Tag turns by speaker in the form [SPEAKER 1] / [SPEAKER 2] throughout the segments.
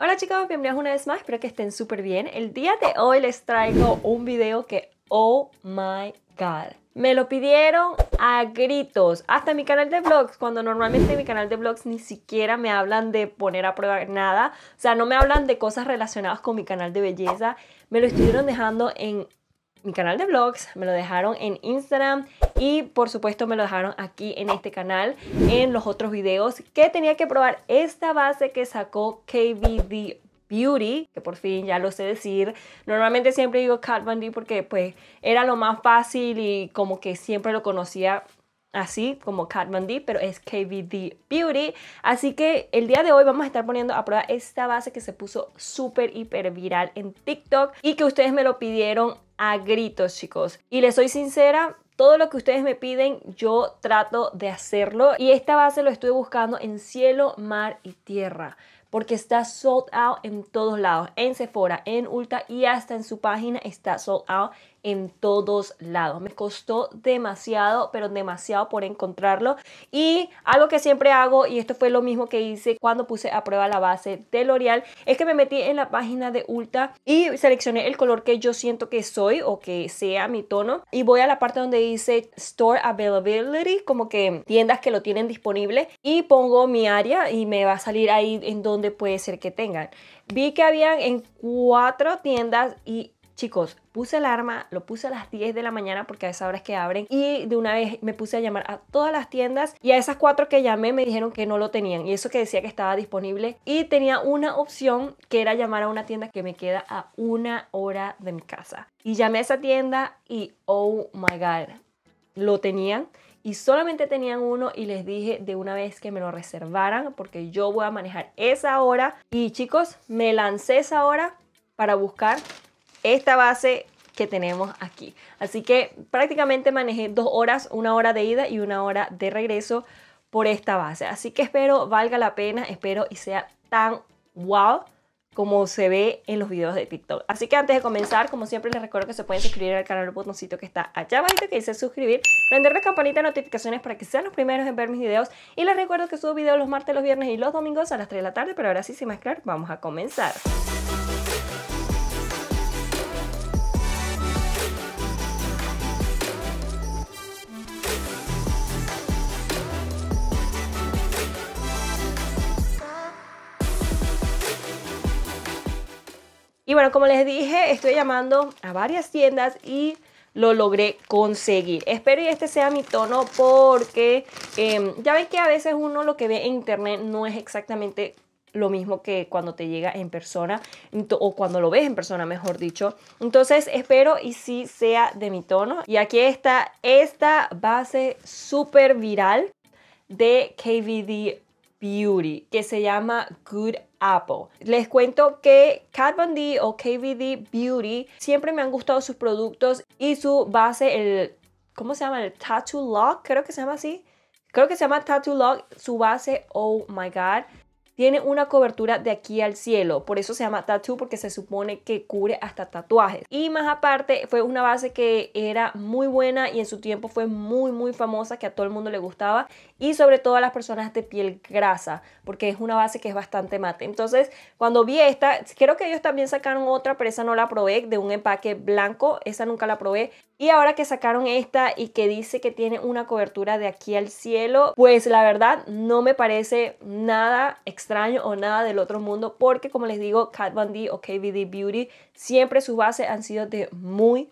[SPEAKER 1] Hola chicos, bienvenidos una vez más, espero que estén súper bien. El día de hoy les traigo un video que, oh my god, me lo pidieron a gritos, hasta mi canal de vlogs, cuando normalmente en mi canal de vlogs ni siquiera me hablan de poner a prueba nada, o sea, no me hablan de cosas relacionadas con mi canal de belleza, me lo estuvieron dejando en mi canal de vlogs, me lo dejaron en Instagram y por supuesto me lo dejaron aquí en este canal en los otros videos que tenía que probar esta base que sacó KVD Beauty, que por fin ya lo sé decir. Normalmente siempre digo Kat porque pues era lo más fácil y como que siempre lo conocía así como Kat pero es KVD Beauty. Así que el día de hoy vamos a estar poniendo a prueba esta base que se puso súper hiper viral en TikTok y que ustedes me lo pidieron a gritos, chicos. Y les soy sincera, todo lo que ustedes me piden, yo trato de hacerlo. Y esta base lo estoy buscando en cielo, mar y tierra. Porque está sold out en todos lados. En Sephora, en Ulta y hasta en su página está sold out en todos lados. Me costó demasiado, pero demasiado por encontrarlo. Y algo que siempre hago, y esto fue lo mismo que hice cuando puse a prueba la base de L'Oreal, es que me metí en la página de Ulta y seleccioné el color que yo siento que soy o que sea mi tono. Y voy a la parte donde dice Store Availability, como que tiendas que lo tienen disponible, y pongo mi área y me va a salir ahí en donde puede ser que tengan. Vi que habían en cuatro tiendas y Chicos, puse el arma, lo puse a las 10 de la mañana porque a esa hora es que abren y de una vez me puse a llamar a todas las tiendas y a esas cuatro que llamé me dijeron que no lo tenían y eso que decía que estaba disponible y tenía una opción que era llamar a una tienda que me queda a una hora de mi casa. Y llamé a esa tienda y oh my god, lo tenían y solamente tenían uno y les dije de una vez que me lo reservaran porque yo voy a manejar esa hora y chicos me lancé esa hora para buscar esta base que tenemos aquí. Así que prácticamente manejé dos horas, una hora de ida y una hora de regreso por esta base. Así que espero valga la pena, espero y sea tan wow como se ve en los videos de TikTok. Así que antes de comenzar, como siempre les recuerdo que se pueden suscribir al canal, el botoncito que está allá abajito que dice suscribir, prender la campanita de notificaciones para que sean los primeros en ver mis videos y les recuerdo que subo videos los martes, los viernes y los domingos a las 3 de la tarde, pero ahora sí, sin más claro, vamos a comenzar. Y bueno, como les dije, estoy llamando a varias tiendas y lo logré conseguir. Espero y este sea mi tono porque em, ya ven que a veces uno lo que ve en internet no es exactamente lo mismo que cuando te llega en persona o cuando lo ves en persona, mejor dicho. Entonces espero y sí sea de mi tono. Y aquí está esta base súper viral de KVD Beauty, que se llama Good Apple. Les cuento que Kat Von D o KVD Beauty siempre me han gustado sus productos y su base, el, ¿cómo se llama? El Tattoo Lock, creo que se llama así. Creo que se llama Tattoo Lock, su base, oh my god, tiene una cobertura de aquí al cielo. Por eso se llama Tattoo porque se supone que cubre hasta tatuajes. Y más aparte fue una base que era muy buena y en su tiempo fue muy muy famosa que a todo el mundo le gustaba y sobre todo a las personas de piel grasa porque es una base que es bastante mate. Entonces cuando vi esta, creo que ellos también sacaron otra pero esa no la probé de un empaque blanco. Esa nunca la probé. Y ahora que sacaron esta y que dice que tiene una cobertura de aquí al cielo, pues la verdad no me parece nada extraño o nada del otro mundo, porque como les digo, Kat Von o KVD Beauty, siempre sus bases han sido de muy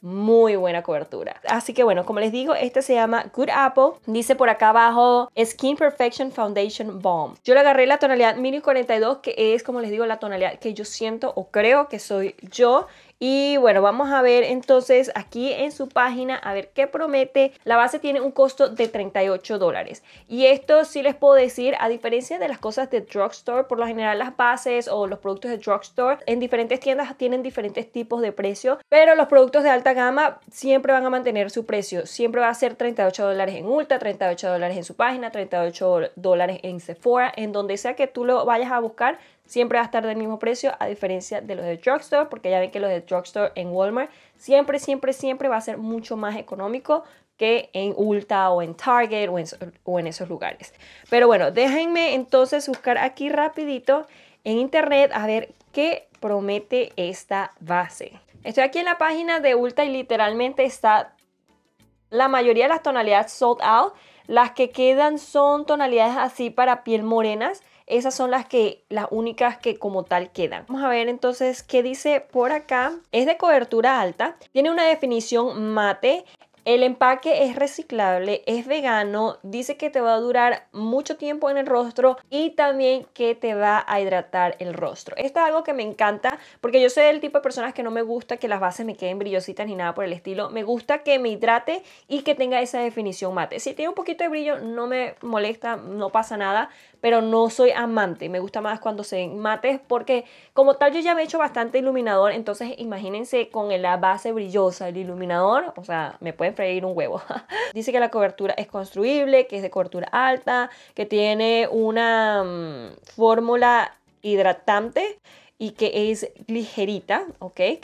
[SPEAKER 1] muy buena cobertura. Así que bueno, como les digo, este se llama Good Apple. Dice por acá abajo Skin Perfection Foundation Balm. Yo le agarré la tonalidad mini 42 que es como les digo, la tonalidad que yo siento o creo que soy yo. Y bueno, vamos a ver entonces aquí en su página a ver qué promete. La base tiene un costo de 38 dólares. Y esto sí les puedo decir, a diferencia de las cosas de drugstore, por lo general las bases o los productos de drugstore en diferentes tiendas tienen diferentes tipos de precio, pero los productos de alta gama siempre van a mantener su precio. Siempre va a ser 38 dólares en Ulta, 38 dólares en su página, 38 dólares en Sephora, en donde sea que tú lo vayas a buscar, siempre va a estar del mismo precio a diferencia de los de drugstore, porque ya ven que los de drugstore en Walmart siempre, siempre, siempre va a ser mucho más económico que en Ulta o en Target o en, esos lugares. Pero bueno, déjenme entonces buscar aquí rapidito en internet a ver qué promete esta base. Estoy aquí en la página de Ulta y literalmente está la mayoría de las tonalidades sold out. Las que quedan son tonalidades así para piel morenas esas son las que las únicas que como tal quedan. Vamos a ver entonces qué dice por acá. Es de cobertura alta, tiene una definición mate, el empaque es reciclable, es vegano, dice que te va a durar mucho tiempo en el rostro y también que te va a hidratar el rostro. Esto es algo que me encanta porque yo soy el tipo de personas que no me gusta que las bases me queden brillositas ni nada por el estilo. Me gusta que me hidrate y que tenga esa definición mate. Si tiene un poquito de brillo no me molesta, no pasa nada, pero no soy amante. Me gusta más cuando se mates porque como tal yo ya me he hecho bastante iluminador, entonces imagínense con la base brillosa, el iluminador, o sea, me pueden freír un huevo. Dice que la cobertura es construible, que es de cobertura alta, que tiene una mm, fórmula hidratante y que es ligerita, ¿ok? Que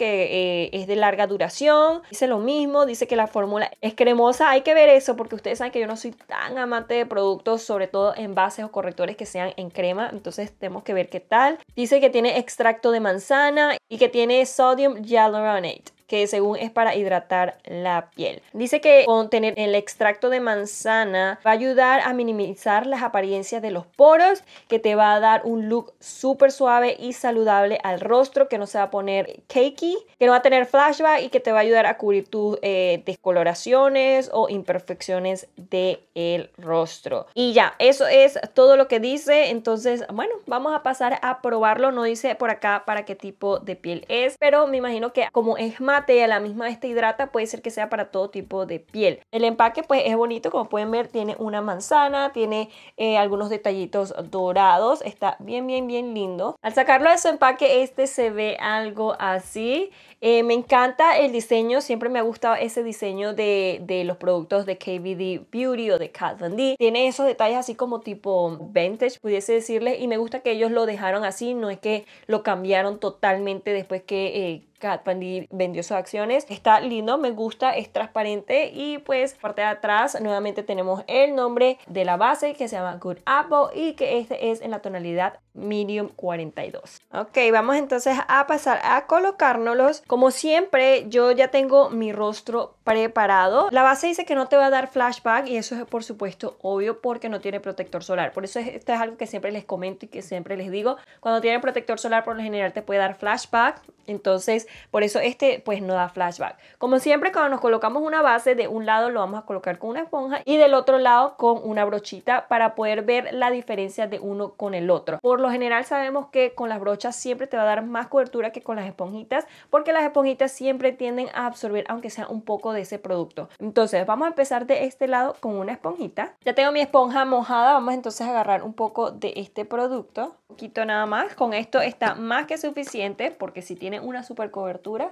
[SPEAKER 1] eh, es de larga duración. Dice lo mismo, dice que la fórmula es cremosa. Hay que ver eso porque ustedes saben que yo no soy tan amante de productos, sobre todo en bases o correctores que sean en crema. Entonces tenemos que ver qué tal. Dice que tiene extracto de manzana y que tiene sodium hyaluronate que según es para hidratar la piel. Dice que con tener el extracto de manzana va a ayudar a minimizar las apariencias de los poros, que te va a dar un look súper suave y saludable al rostro, que no se va a poner cakey, que no va a tener flashback y que te va a ayudar a cubrir tus eh, descoloraciones o imperfecciones del el rostro. Y ya, eso es todo lo que dice. Entonces, bueno, vamos a pasar a probarlo. No dice por acá para qué tipo de piel es, pero me imagino que como es más a la misma este hidrata, puede ser que sea para todo tipo de piel. El empaque pues es bonito, como pueden ver, tiene una manzana, tiene eh, algunos detallitos dorados, está bien, bien, bien lindo. Al sacarlo de su empaque, este se ve algo así. Eh, me encanta el diseño, siempre me ha gustado ese diseño de, los productos de KVD Beauty o de Kat Von D. Tiene esos detalles así como tipo vintage, pudiese decirle, y me gusta que ellos lo dejaron así, no es que lo cambiaron totalmente después que... Eh, Kat Von D vendió sus acciones. Está lindo, me gusta, es transparente y pues parte de atrás nuevamente tenemos el nombre de la base que se llama Good Apple y que este es en la tonalidad medium 42. Ok, vamos entonces a pasar a colocárnoslos. Como siempre, yo ya tengo mi rostro preparado. La base dice que no te va a dar flashback y eso es por supuesto obvio porque no tiene protector solar. Por eso esto es algo que siempre les comento y que siempre les digo. Cuando tiene protector solar por lo general te puede dar flashback. Entonces, por eso este pues no da flashback. Como siempre, cuando nos colocamos una base, de un lado lo vamos a colocar con una esponja y del otro lado con una brochita para poder ver la diferencia de uno con el otro. Por lo general sabemos que con las brochas siempre te va a dar más cobertura que con las esponjitas porque las esponjitas siempre tienden a absorber aunque sea un poco de ese producto. Entonces vamos a empezar de este lado con una esponjita. Ya tengo mi esponja mojada, vamos entonces a agarrar un poco de este producto. Un poquito nada más, con esto está más que suficiente porque si tiene una super cobertura,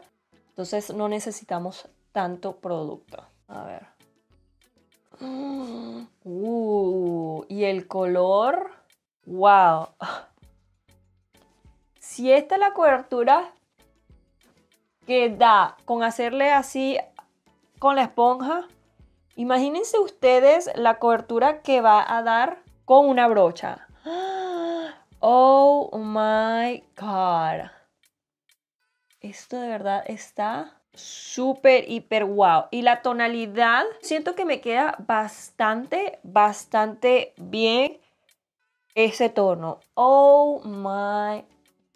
[SPEAKER 1] entonces no necesitamos tanto producto. A ver. Mm, uh, y el color Wow. Si esta es la cobertura que da con hacerle así con la esponja, imagínense ustedes la cobertura que va a dar con una brocha. Oh my god. Esto de verdad está súper, hiper wow. Y la tonalidad, siento que me queda bastante, bastante bien ese tono. Oh my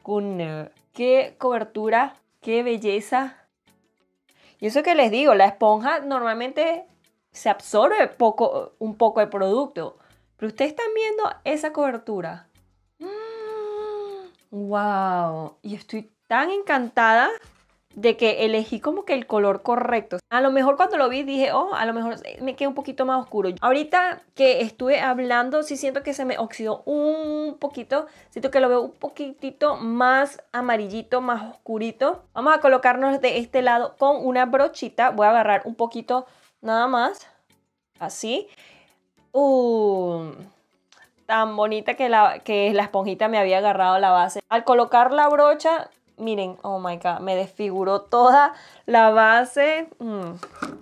[SPEAKER 1] goodness. Qué cobertura, qué belleza. Y eso que les digo, la esponja normalmente se absorbe poco, un poco de producto. Pero ustedes están viendo esa cobertura. Mm, ¡Wow! Y estoy tan encantada de que elegí como que el color correcto. A lo mejor cuando lo vi dije, oh, a lo mejor me quedé un poquito más oscuro. Ahorita que estuve hablando, sí siento que se me oxidó un poquito. Siento que lo veo un poquitito más amarillito, más oscurito. Vamos a colocarnos de este lado con una brochita. Voy a agarrar un poquito nada más. Así. Uh, tan bonita que la, que la esponjita me había agarrado la base. Al colocar la brocha miren, oh my god, me desfiguró toda la base. Mm,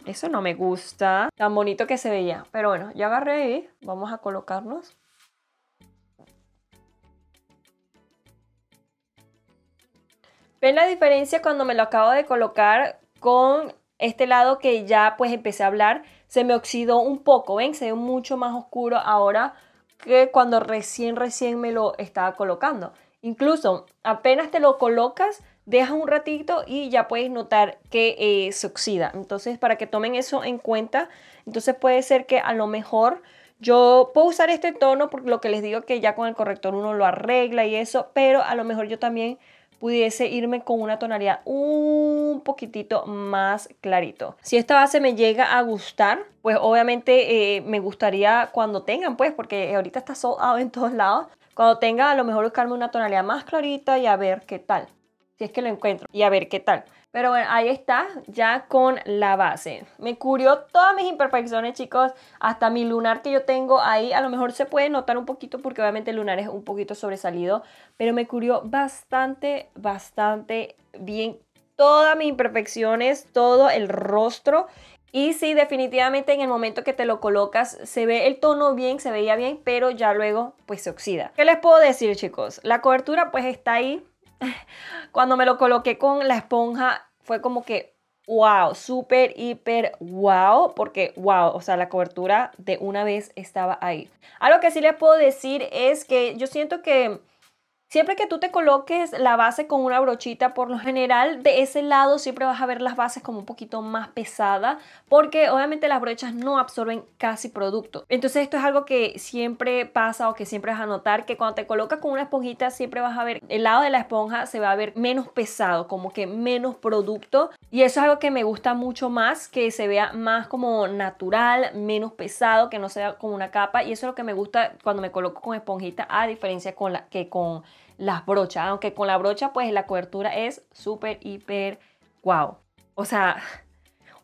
[SPEAKER 1] eso no me gusta. Tan bonito que se veía. Pero bueno, ya agarré ahí, vamos a colocarnos. ¿Ven la diferencia cuando me lo acabo de colocar con este lado que ya pues empecé a hablar? Se me oxidó un poco, ¿ven? Se ve mucho más oscuro ahora que cuando recién, recién me lo estaba colocando. Incluso apenas te lo colocas, dejas un ratito y ya puedes notar que eh, se oxida. Entonces, para que tomen eso en cuenta, entonces puede ser que a lo mejor yo puedo usar este tono porque lo que les digo que ya con el corrector uno lo arregla y eso, pero a lo mejor yo también pudiese irme con una tonalidad un poquitito más clarito. Si esta base me llega a gustar, pues obviamente eh, me gustaría cuando tengan, pues, porque ahorita está soldado en todos lados, cuando tenga, a lo mejor buscarme una tonalidad más clarita y a ver qué tal. Si es que lo encuentro y a ver qué tal. Pero bueno, ahí está, ya con la base. Me curió todas mis imperfecciones, chicos. Hasta mi lunar que yo tengo ahí, a lo mejor se puede notar un poquito porque obviamente el lunar es un poquito sobresalido. Pero me curió bastante, bastante bien todas mis imperfecciones, todo el rostro. Y sí, definitivamente en el momento que te lo colocas se ve el tono bien, se veía bien, pero ya luego pues se oxida. ¿Qué les puedo decir chicos? La cobertura pues está ahí. Cuando me lo coloqué con la esponja fue como que wow, súper, hiper wow, porque wow, o sea, la cobertura de una vez estaba ahí. Algo que sí les puedo decir es que yo siento que Siempre que tú te coloques la base con una brochita, por lo general de ese lado siempre vas a ver las bases como un poquito más pesadas, porque obviamente las brochas no absorben casi producto. Entonces esto es algo que siempre pasa o que siempre vas a notar, que cuando te colocas con una esponjita siempre vas a ver el lado de la esponja se va a ver menos pesado, como que menos producto. Y eso es algo que me gusta mucho más, que se vea más como natural, menos pesado, que no sea como una capa. Y eso es lo que me gusta cuando me coloco con esponjita, a diferencia con la que con las brochas, aunque con la brocha pues la cobertura es súper, hiper guau. Wow. O sea,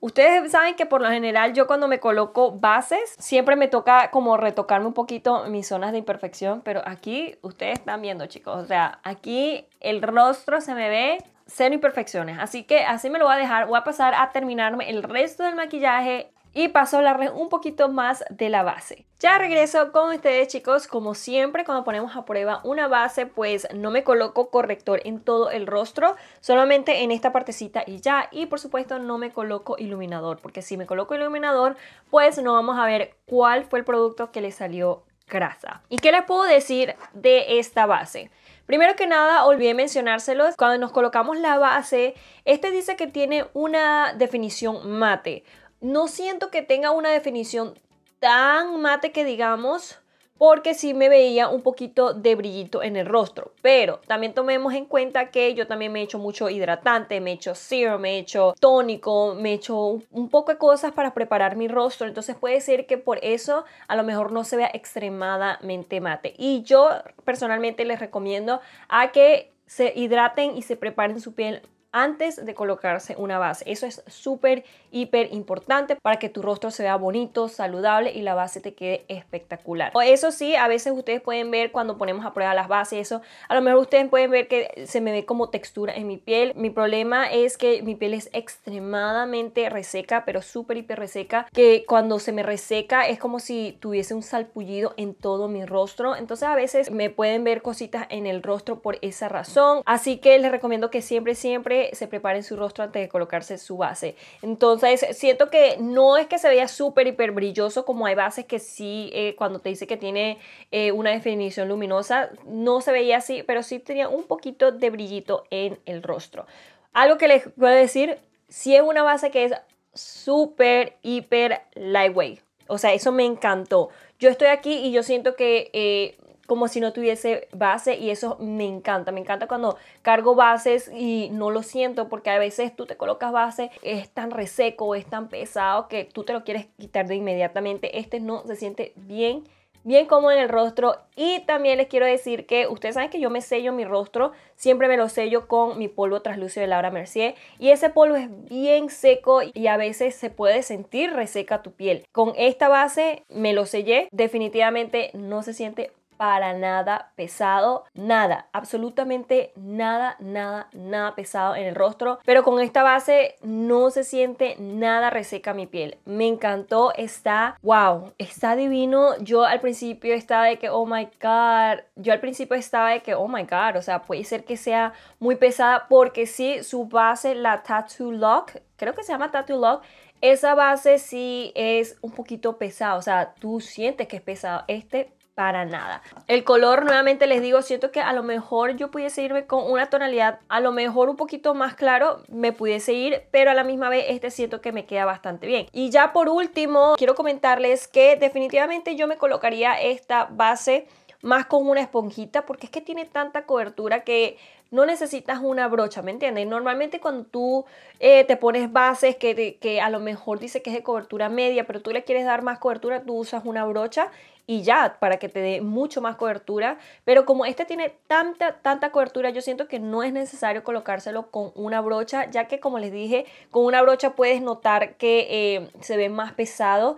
[SPEAKER 1] ustedes saben que por lo general yo cuando me coloco bases siempre me toca como retocarme un poquito mis zonas de imperfección, pero aquí ustedes están viendo chicos, o sea, aquí el rostro se me ve cero imperfecciones, así que así me lo voy a dejar, voy a pasar a terminarme el resto del maquillaje y paso a hablarles un poquito más de la base. Ya regreso con ustedes chicos, como siempre cuando ponemos a prueba una base pues no me coloco corrector en todo el rostro, solamente en esta partecita y ya y por supuesto no me coloco iluminador porque si me coloco iluminador pues no vamos a ver cuál fue el producto que le salió grasa. ¿Y qué les puedo decir de esta base? Primero que nada, olvidé mencionárselos, cuando nos colocamos la base, este dice que tiene una definición mate no siento que tenga una definición tan mate que digamos, porque sí me veía un poquito de brillito en el rostro. Pero también tomemos en cuenta que yo también me he hecho mucho hidratante, me he hecho serum, me he hecho tónico, me he hecho un poco de cosas para preparar mi rostro. Entonces puede ser que por eso a lo mejor no se vea extremadamente mate. Y yo personalmente les recomiendo a que se hidraten y se preparen su piel antes de colocarse una base. Eso es súper, hiper importante para que tu rostro se vea bonito, saludable y la base te quede espectacular. Eso sí, a veces ustedes pueden ver cuando ponemos a prueba las bases, eso a lo mejor ustedes pueden ver que se me ve como textura en mi piel. Mi problema es que mi piel es extremadamente reseca, pero súper, hiper reseca, que cuando se me reseca es como si tuviese un salpullido en todo mi rostro. Entonces a veces me pueden ver cositas en el rostro por esa razón. Así que les recomiendo que siempre, siempre se preparen su rostro antes de colocarse su base. Entonces, siento que no es que se vea súper, hiper brilloso como hay bases que sí, eh, cuando te dice que tiene eh, una definición luminosa, no se veía así, pero sí tenía un poquito de brillito en el rostro. Algo que les voy a decir, si es una base que es súper, hiper lightweight. O sea, eso me encantó. Yo estoy aquí y yo siento que eh, como si no tuviese base y eso me encanta, me encanta cuando cargo bases y no lo siento porque a veces tú te colocas base, es tan reseco, es tan pesado que tú te lo quieres quitar de inmediatamente, este no se siente bien. Bien cómodo en el rostro y también les quiero decir que ustedes saben que yo me sello mi rostro, siempre me lo sello con mi polvo traslúcido de Laura Mercier y ese polvo es bien seco y a veces se puede sentir reseca tu piel. Con esta base me lo sellé, definitivamente no se siente para nada pesado, nada, absolutamente nada, nada, nada pesado en el rostro, pero con esta base no se siente nada reseca mi piel. Me encantó, está, wow, está divino. Yo al principio estaba de que, oh my god, yo al principio estaba de que, oh my god, o sea, puede ser que sea muy pesada porque sí, su base, la Tattoo Lock, creo que se llama Tattoo Lock, esa base sí es un poquito pesada, o sea, tú sientes que es pesada Este para nada. El color, nuevamente les digo, siento que a lo mejor yo pudiese irme con una tonalidad a lo mejor un poquito más claro, me pudiese ir, pero a la misma vez este siento que me queda bastante bien. Y ya por último, quiero comentarles que definitivamente yo me colocaría esta base más con una esponjita porque es que tiene tanta cobertura que no necesitas una brocha, ¿me entiendes? Normalmente cuando tú eh, te pones bases que, que, a lo mejor dice que es de cobertura media, pero tú le quieres dar más cobertura, tú usas una brocha y ya, para que te dé mucho más cobertura. Pero como este tiene tanta, tanta cobertura, yo siento que no es necesario colocárselo con una brocha, ya que como les dije, con una brocha puedes notar que eh, se ve más pesado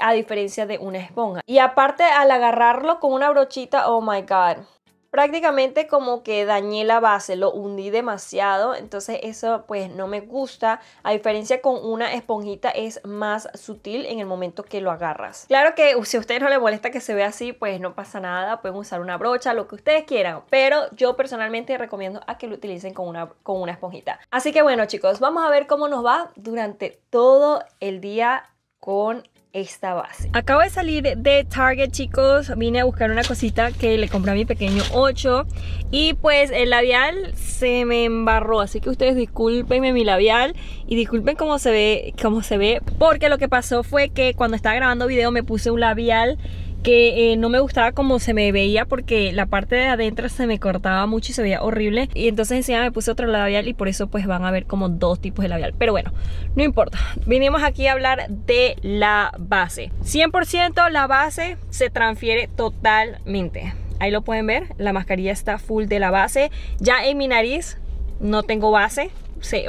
[SPEAKER 1] a diferencia de una esponja. Y aparte al agarrarlo con una brochita, oh my god, prácticamente como que Daniela la base, lo hundí demasiado, entonces eso pues no me gusta, a diferencia con una esponjita es más sutil en el momento que lo agarras. Claro que uh, si a ustedes no les molesta que se vea así, pues no pasa nada, pueden usar una brocha, lo que ustedes quieran, pero yo personalmente recomiendo a que lo utilicen con una, con una esponjita. Así que bueno chicos, vamos a ver cómo nos va durante todo el día con esta base. Acabo de salir de Target, chicos. Vine a buscar una cosita que le compré a mi pequeño 8. Y pues el labial se me embarró. Así que ustedes discúlpenme mi labial. Y disculpen cómo se ve, cómo se ve. Porque lo que pasó fue que cuando estaba grabando video me puse un labial que eh, no me gustaba como se me veía porque la parte de adentro se me cortaba mucho y se veía horrible y entonces encima me puse otro labial y por eso pues van a ver como dos tipos de labial pero bueno, no importa, vinimos aquí a hablar de la base 100% la base se transfiere totalmente ahí lo pueden ver, la mascarilla está full de la base ya en mi nariz no tengo base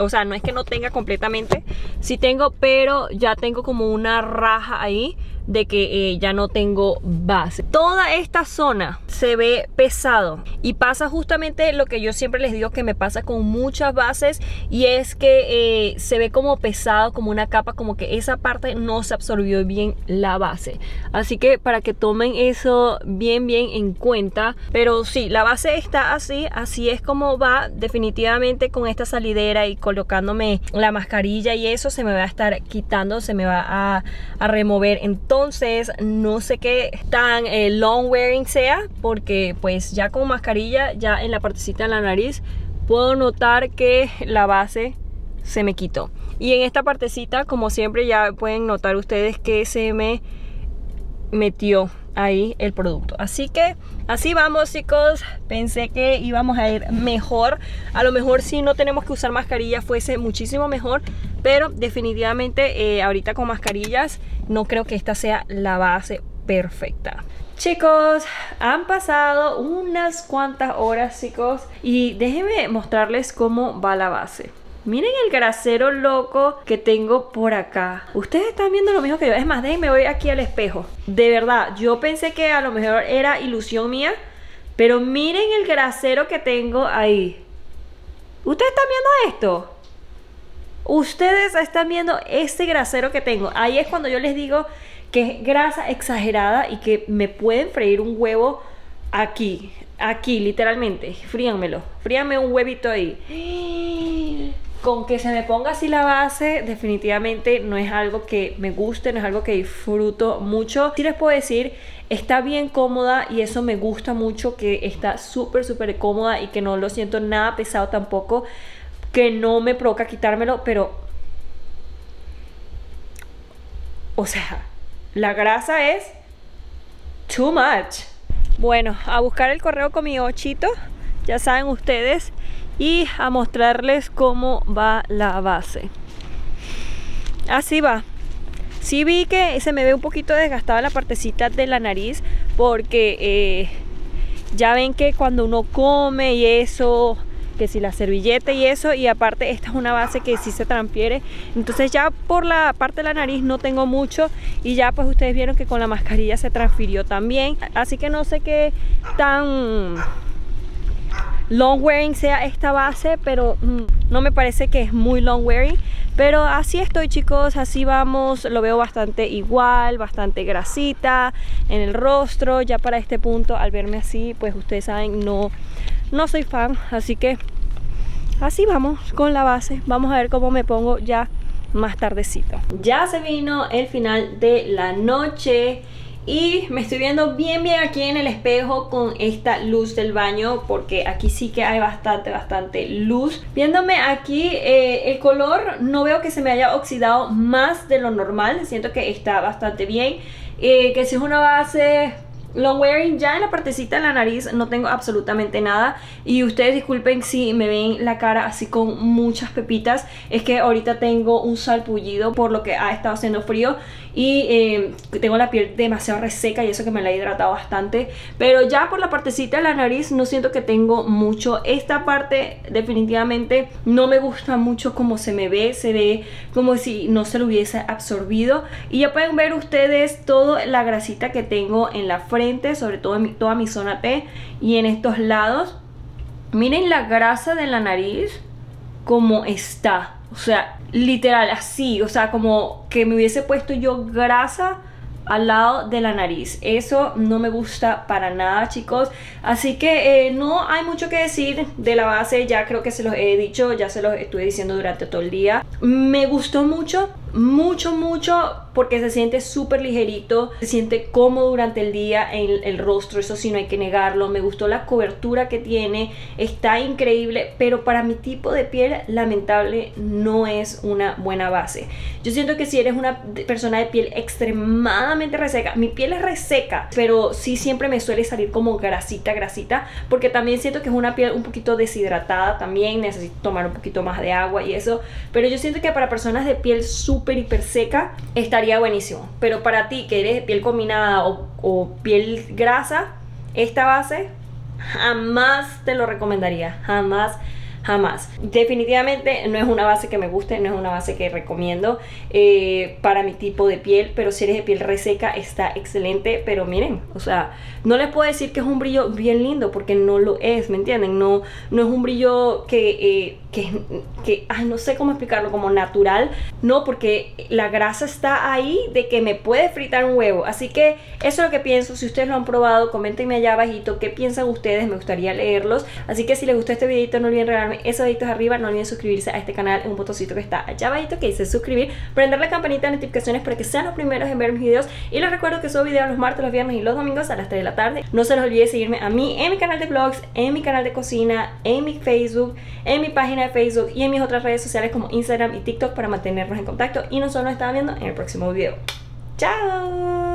[SPEAKER 1] o sea, no es que no tenga completamente, sí tengo, pero ya tengo como una raja ahí de que eh, ya no tengo base. Toda esta zona se ve pesado y pasa justamente lo que yo siempre les digo que me pasa con muchas bases y es que eh, se ve como pesado, como una capa, como que esa parte no se absorbió bien la base. Así que para que tomen eso bien, bien en cuenta. Pero sí, la base está así, así es como va definitivamente con esta salidera y colocándome la mascarilla y eso se me va a estar quitando, se me va a, a remover en entonces, no sé qué tan eh, long wearing sea, porque pues ya con mascarilla, ya en la partecita de la nariz, puedo notar que la base se me quitó. Y en esta partecita, como siempre, ya pueden notar ustedes que se me metió ahí el producto. Así que así vamos chicos, pensé que íbamos a ir mejor. A lo mejor si no tenemos que usar mascarilla fuese muchísimo mejor, pero definitivamente eh, ahorita con mascarillas no creo que esta sea la base perfecta. Chicos, han pasado unas cuantas horas chicos y déjenme mostrarles cómo va la base. Miren el grasero loco que tengo por acá. Ustedes están viendo lo mismo que yo. Es más, déjenme voy aquí al espejo. De verdad, yo pensé que a lo mejor era ilusión mía. Pero miren el grasero que tengo ahí. ¿Ustedes están viendo esto? Ustedes están viendo este grasero que tengo. Ahí es cuando yo les digo que es grasa exagerada y que me pueden freír un huevo aquí. Aquí, literalmente. Fríanmelo. Fríanme un huevito ahí con que se me ponga así la base, definitivamente no es algo que me guste, no es algo que disfruto mucho. Sí les puedo decir, está bien cómoda y eso me gusta mucho, que está súper, súper cómoda y que no lo siento nada pesado tampoco, que no me provoca quitármelo, pero... O sea, la grasa es too much. Bueno, a buscar el correo con mi ochito, ya saben ustedes y a mostrarles cómo va la base así va sí vi que se me ve un poquito desgastada la partecita de la nariz porque eh, ya ven que cuando uno come y eso que si la servilleta y eso y aparte esta es una base que sí se transfiere entonces ya por la parte de la nariz no tengo mucho y ya pues ustedes vieron que con la mascarilla se transfirió también así que no sé qué tan long wearing sea esta base, pero mm, no me parece que es muy long wearing. Pero así estoy chicos, así vamos, lo veo bastante igual, bastante grasita en el rostro. Ya para este punto, al verme así, pues ustedes saben, no, no soy fan, así que así vamos con la base. Vamos a ver cómo me pongo ya más tardecito. Ya se vino el final de la noche y me estoy viendo bien bien aquí en el espejo con esta luz del baño porque aquí sí que hay bastante bastante luz viéndome aquí eh, el color no veo que se me haya oxidado más de lo normal siento que está bastante bien eh, que si es una base long wearing ya en la partecita de la nariz no tengo absolutamente nada y ustedes disculpen si me ven la cara así con muchas pepitas es que ahorita tengo un salpullido por lo que ha estado haciendo frío y eh, tengo la piel demasiado reseca y eso que me la he hidratado bastante. Pero ya por la partecita de la nariz no siento que tengo mucho. Esta parte definitivamente no me gusta mucho como se me ve. Se ve como si no se lo hubiese absorbido. Y ya pueden ver ustedes toda la grasita que tengo en la frente, sobre todo en toda mi zona T y en estos lados. Miren la grasa de la nariz como está. O sea, literal así, o sea, como que me hubiese puesto yo grasa al lado de la nariz. Eso no me gusta para nada, chicos. Así que eh, no hay mucho que decir de la base, ya creo que se los he dicho, ya se los estuve diciendo durante todo el día. Me gustó mucho, mucho, mucho porque se siente súper ligerito, se siente cómodo durante el día en el rostro, eso sí no hay que negarlo, me gustó la cobertura que tiene, está increíble, pero para mi tipo de piel lamentable no es una buena base. Yo siento que si eres una persona de piel extremadamente reseca, mi piel es reseca, pero sí siempre me suele salir como grasita, grasita, porque también siento que es una piel un poquito deshidratada también, necesito tomar un poquito más de agua y eso, pero yo siento que para personas de piel súper súper, hiper seca, estaría buenísimo. Pero para ti, que eres de piel combinada o, piel grasa, esta base jamás te lo recomendaría, jamás jamás. Definitivamente no es una base que me guste, no es una base que recomiendo eh, para mi tipo de piel, pero si eres de piel reseca está excelente, pero miren, o sea, no les puedo decir que es un brillo bien lindo porque no lo es, ¿me entienden? No, no es un brillo que... Eh, que, ay, no sé cómo explicarlo, como natural. No, porque la grasa está ahí de que me puede fritar un huevo. Así que eso es lo que pienso. Si ustedes lo han probado, coméntenme allá abajito qué piensan ustedes. Me gustaría leerlos. Así que si les gustó este videito, no olviden regalarme esos deditos arriba. No olviden suscribirse a este canal en un botoncito que está allá abajito que dice suscribir. Prender la campanita de notificaciones para que sean los primeros en ver mis videos. Y les recuerdo que subo videos los martes, los viernes y los domingos a las 3 de la tarde. No se les olvide seguirme a mí en mi canal de vlogs, en mi canal de cocina, en mi Facebook, en mi página Facebook y en mis otras redes sociales como Instagram y TikTok para mantenernos en contacto y nosotros nos estamos viendo en el próximo video. ¡Chao!